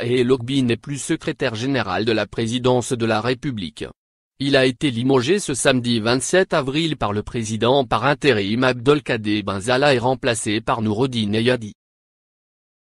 et Logbi n'est plus secrétaire général de la présidence de la République. Il a été limogé ce samedi 27 avril par le président par intérim Abdelkader Benzala et remplacé par Noureddine Eyadi.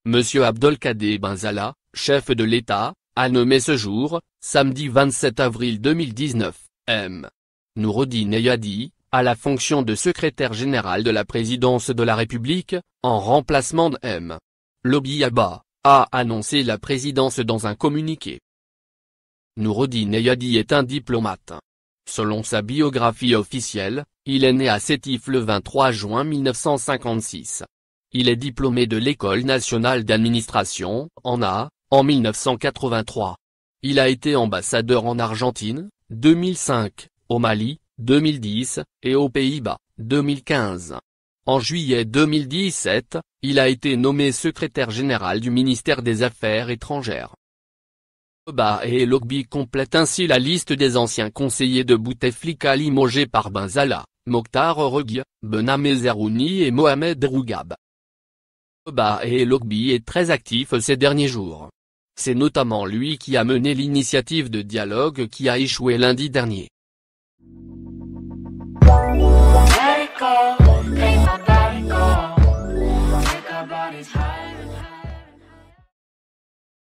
Monsieur Abdelkader Benzala, chef de l'État, a nommé ce jour, samedi 27 avril 2019, M. Noureddine Eyadi, à la fonction de secrétaire général de la présidence de la République, en remplacement de M. Lobby Abba a annoncé la présidence dans un communiqué. Noureddin Eyadi est un diplomate. Selon sa biographie officielle, il est né à Sétif le 23 juin 1956. Il est diplômé de l'École nationale d'administration, en A, en 1983. Il a été ambassadeur en Argentine, 2005, au Mali, 2010, et aux Pays-Bas, 2015. En juillet 2017, il a été nommé secrétaire général du ministère des Affaires étrangères. Oba et Logbi complètent ainsi la liste des anciens conseillers de Bouteflika limogés par Benzala, Mokhtar Oregui, Bename Zerouni et Mohamed Rougab. Oba et Logbi est très actif ces derniers jours. C'est notamment lui qui a mené l'initiative de dialogue qui a échoué lundi dernier.